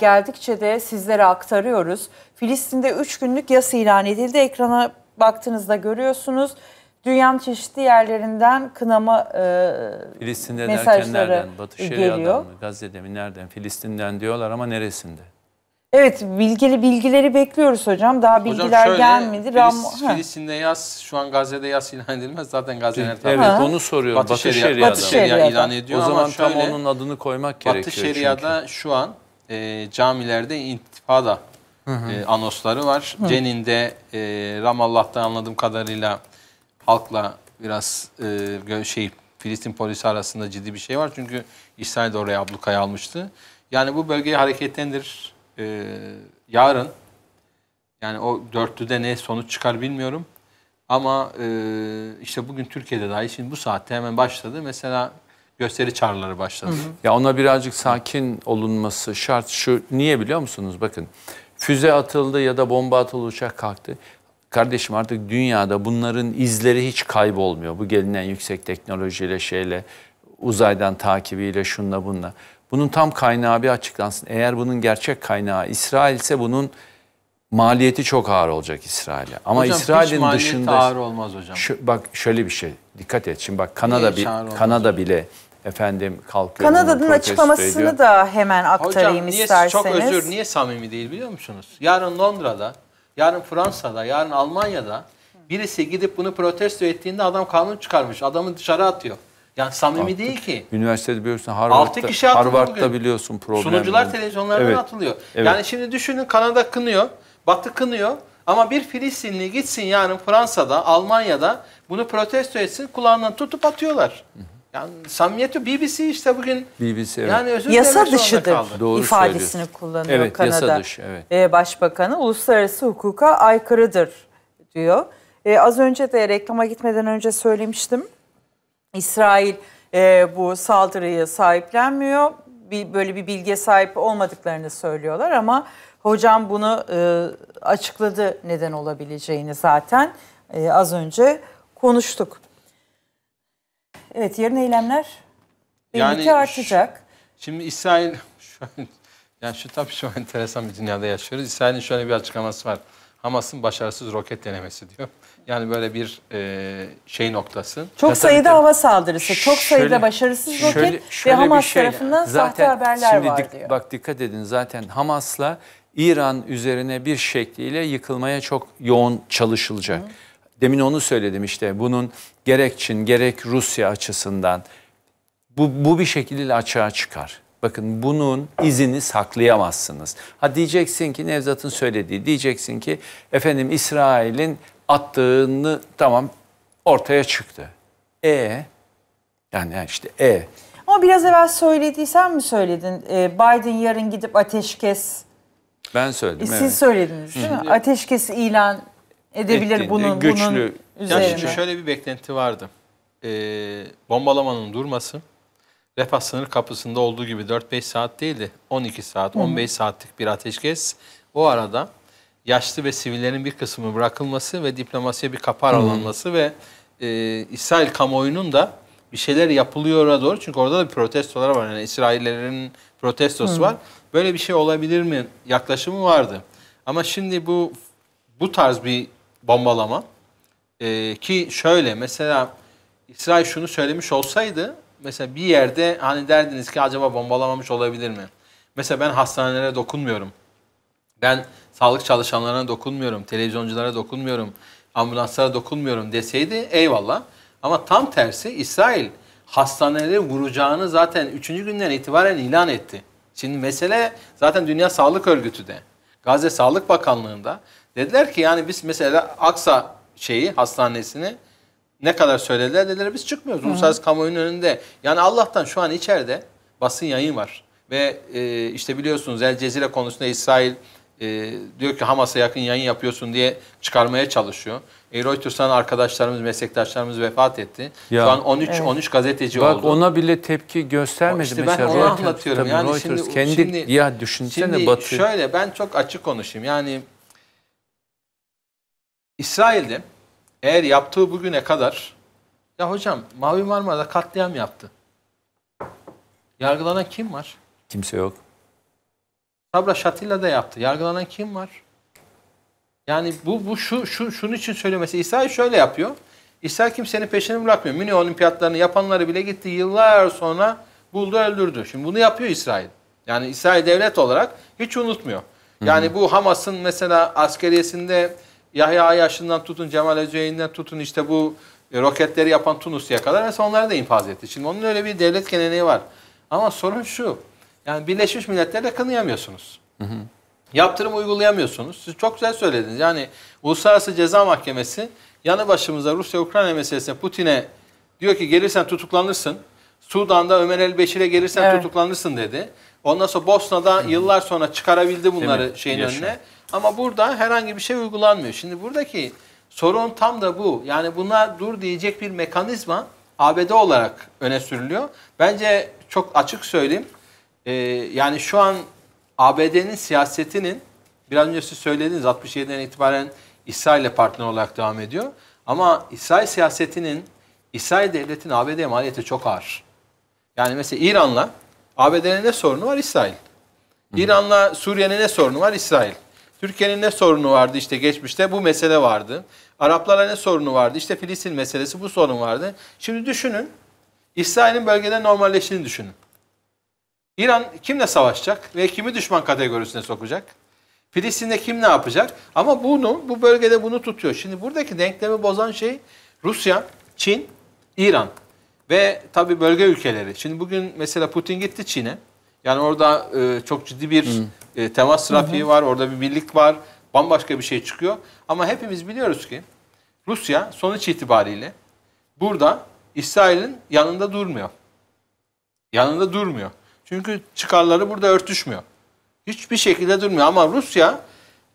geldikçe de sizlere aktarıyoruz. Filistin'de 3 günlük yas ilan edildi. Ekrana baktığınızda görüyorsunuz. Dünyanın çeşitli yerlerinden kınama e, Filistin'de mesajları derken nereden? Batı Şeria'dan mı? Gazze'de mi? Nereden? Filistin'den diyorlar ama neresinde? Evet bilgili bilgileri bekliyoruz hocam. Daha bilgiler hocam şöyle, gelmedi. Ram Filist, Filistin'de yaz şu an Gazze'de yaz ilan edilmez. Zaten Gazze'nin evet, tarafı. Evet onu soruyorum. Batı, Batı Şeria, Batı Şeria ilan ediyor o zaman ama şöyle, tam onun adını koymak Batı gerekiyor. Batı Şeria'da şu an e, camilerde intifada E, anosları var. Hı. Cenin'de e, Ramallah'tan anladığım kadarıyla halkla biraz e, şey Filistin polisi arasında ciddi bir şey var. Çünkü İsrail de oraya ablukayı almıştı. Yani bu bölgeyi hareketlendir. E, yarın yani o dörtlüde ne sonuç çıkar bilmiyorum. Ama e, işte bugün Türkiye'de dahi şimdi bu saatte hemen başladı. Mesela gösteri çağrıları başladı. Hı hı. Ya ona birazcık sakin olunması şart. Şu niye biliyor musunuz? Bakın füze atıldı ya da bomba atıldı uçak kalktı. Kardeşim artık dünyada bunların izleri hiç kaybolmuyor. Bu gelinen yüksek teknolojiyle şeyle uzaydan takibiyle şunla bunla. Bunun tam kaynağı bir açıklansın. Eğer bunun gerçek kaynağı İsrail ise bunun maliyeti çok ağır olacak İsrail'e. Ama İsrail'in dışında ağır olmaz hocam. Şu, bak şöyle bir şey dikkat et. Şimdi bak Kanada bir Kanada olmaz? bile efendim kalkıyor. Kanada'nın açıklamasını ediyor. da hemen aktarayım Hocam, niye, isterseniz. Çok özür niye samimi değil biliyor musunuz? Yarın Londra'da, yarın Fransa'da, yarın Almanya'da birisi gidip bunu protesto ettiğinde adam kanun çıkarmış. Adamı dışarı atıyor. Yani samimi Artık, değil ki. Üniversitede biliyorsun Harvard'da, Harvard'da biliyorsun problem. Sunucular yani. televizyonlardan evet. atılıyor. Evet. Yani şimdi düşünün Kanada kınıyor, Batı kınıyor. Ama bir Filistinli gitsin yarın Fransa'da, Almanya'da bunu protesto etsin kulağından tutup atıyorlar. Hı hı. Yani samimiyeti BBC işte bugün BBC, evet. yani özür yasa dışıdır Doğru ifadesini kullanıyor evet, Kanada yasa dışı, evet. Ee, başbakanı. Uluslararası hukuka aykırıdır diyor. Ee, az önce de reklama gitmeden önce söylemiştim. İsrail e, bu saldırıyı sahiplenmiyor. Bir, böyle bir bilgiye sahip olmadıklarını söylüyorlar ama hocam bunu e, açıkladı neden olabileceğini zaten e, az önce konuştuk. Evet yarın eylemler belli artacak. Şimdi İsrail şu an, yani şu tabii şu enteresan bir dünyada yaşıyoruz. İsrail'in şöyle bir açıklaması var. Hamas'ın başarısız roket denemesi diyor. Yani böyle bir e, şey noktası. Çok Mesela, sayıda hava saldırısı, çok şöyle, sayıda başarısız roket şöyle, şöyle ve Hamas şey, tarafından zaten sahte haberler şimdi var dik, diyor. Bak dikkat edin zaten Hamas'la İran üzerine bir şekliyle yıkılmaya çok yoğun çalışılacak. Hı. Demin onu söyledim işte bunun gerek Çin gerek Rusya açısından bu, bu bir şekilde açığa çıkar. Bakın bunun izini saklayamazsınız. Ha diyeceksin ki Nevzat'ın söylediği diyeceksin ki efendim İsrail'in attığını tamam ortaya çıktı. E yani işte e. Ama biraz evvel söylediysen mi söyledin? Ee, Biden yarın gidip ateşkes ben söyledim. E, siz evet. söylediniz değil mi? Ateşkes ilan edebilir ettiğinde, bunun, güçlü. bunun üzerine. Yani çünkü şöyle bir beklenti vardı. E, bombalamanın durması refah sınır kapısında olduğu gibi 4-5 saat değildi. 12 saat, 15 Hı saatlik bir ateşkes. O arada yaşlı ve sivillerin bir kısmı bırakılması ve diplomasiye bir kapar alınması ve e, İsrail kamuoyunun da bir şeyler yapılıyor'a doğru. Çünkü orada da bir protestolar var. Yani İsraillerin protestosu Hı. var. Böyle bir şey olabilir mi yaklaşımı vardı. Ama şimdi bu bu tarz bir bombalama. E, ki şöyle mesela İsrail şunu söylemiş olsaydı mesela bir yerde hani derdiniz ki acaba bombalamamış olabilir mi? Mesela ben hastanelere dokunmuyorum. Ben sağlık çalışanlarına dokunmuyorum, televizyonculara dokunmuyorum, ambulanslara dokunmuyorum deseydi eyvallah. Ama tam tersi İsrail hastaneleri vuracağını zaten 3. günden itibaren ilan etti. Şimdi mesele zaten Dünya Sağlık Örgütü de, Gazze Sağlık Bakanlığı'nda Dediler ki yani biz mesela Aksa şeyi hastanesini ne kadar söylediler dediler biz çıkmıyoruz. Hı. Uluslararası kamuoyunun önünde. Yani Allah'tan şu an içeride basın yayın var. Ve e, işte biliyorsunuz El Cezire konusunda İsrail e, diyor ki Hamas'a yakın yayın yapıyorsun diye çıkarmaya çalışıyor. E, Reuters'tan arkadaşlarımız, meslektaşlarımız vefat etti. Ya. Şu an 13 evet. 13 gazeteci Bak, oldu. Bak ona bile tepki göstermedi işte mesela. Ben onu anlatıyorum. Tabii yani Reuters şimdi, kendi şimdi, ya düşünsene şimdi Batı. Şöyle ben çok açık konuşayım. Yani İsrail'de eğer yaptığı bugüne kadar ya hocam Mavi Marmara'da katliam yaptı. Yargılanan kim var? Kimse yok. Sabra Şatilla da yaptı. Yargılanan kim var? Yani bu bu şu şu şunun için söylemesi İsrail şöyle yapıyor. İsrail kimsenin peşini bırakmıyor. Mini olimpiyatlarını yapanları bile gitti yıllar sonra buldu öldürdü. Şimdi bunu yapıyor İsrail. Yani İsrail devlet olarak hiç unutmuyor. Yani Hı-hı. bu Hamas'ın mesela askeriyesinde Yahya Ayaş'ından tutun, Cemal Özyeğin'den tutun işte bu e, roketleri yapan Tunus'ya kadar mesela onları da infaz etti. Şimdi onun öyle bir devlet geleneği var. Ama sorun şu. Yani Birleşmiş Milletler'le kınayamıyorsunuz. Hı hı. Yaptırım uygulayamıyorsunuz. Siz çok güzel söylediniz. Yani Uluslararası Ceza Mahkemesi yanı başımıza Rusya-Ukrayna meselesine Putin'e diyor ki gelirsen tutuklanırsın. Sudan'da Ömer el-Beşir'e gelirsen evet. tutuklanırsın dedi. Ondan sonra Bosna'da Hı. yıllar sonra çıkarabildi bunları şeyin Yaşa. önüne. Ama burada herhangi bir şey uygulanmıyor. Şimdi buradaki sorun tam da bu. Yani buna dur diyecek bir mekanizma ABD olarak öne sürülüyor. Bence çok açık söyleyeyim. Ee, yani şu an ABD'nin siyasetinin biraz önce siz söylediniz 67'den itibaren İsrail ile partner olarak devam ediyor. Ama İsrail siyasetinin, İsrail devletinin ABD maliyeti çok ağır. Yani mesela İran'la ABD'nin ne sorunu var? İsrail. İran'la Suriye'nin ne sorunu var? İsrail. Türkiye'nin ne sorunu vardı işte geçmişte? Bu mesele vardı. Araplara ne sorunu vardı? İşte Filistin meselesi bu sorun vardı. Şimdi düşünün. İsrail'in bölgede normalleştiğini düşünün. İran kimle savaşacak ve kimi düşman kategorisine sokacak? Filistin'de kim ne yapacak? Ama bunu bu bölgede bunu tutuyor. Şimdi buradaki denklemi bozan şey Rusya, Çin, İran. Ve tabii bölge ülkeleri. Şimdi bugün mesela Putin gitti Çin'e. Yani orada e, çok ciddi bir e, temas trafiği var. Orada bir birlik var. Bambaşka bir şey çıkıyor. Ama hepimiz biliyoruz ki Rusya sonuç itibariyle burada İsrail'in yanında durmuyor. Yanında durmuyor. Çünkü çıkarları burada örtüşmüyor. Hiçbir şekilde durmuyor. Ama Rusya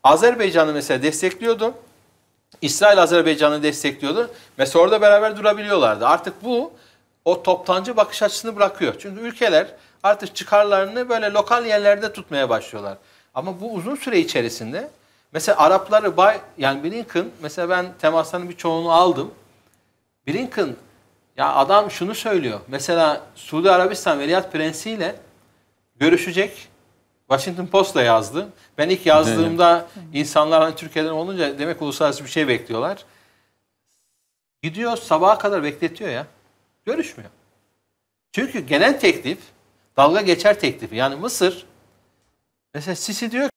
Azerbaycan'ı mesela destekliyordu. İsrail Azerbaycan'ı destekliyordu. Mesela orada beraber durabiliyorlardı. Artık bu o toptancı bakış açısını bırakıyor. Çünkü ülkeler artık çıkarlarını böyle lokal yerlerde tutmaya başlıyorlar. Ama bu uzun süre içerisinde mesela Arapları Bay yani Blinken mesela ben temasların bir çoğunu aldım. Blinken ya adam şunu söylüyor. Mesela Suudi Arabistan Veliaht Prensi ile görüşecek. Washington Post'la yazdı. Ben ilk yazdığımda insanlar hani Türkiye'den olunca demek uluslararası bir şey bekliyorlar. Gidiyor sabaha kadar bekletiyor ya. Görüşmüyor. Çünkü genel teklif dalga geçer teklifi. Yani Mısır mesela Sisi diyor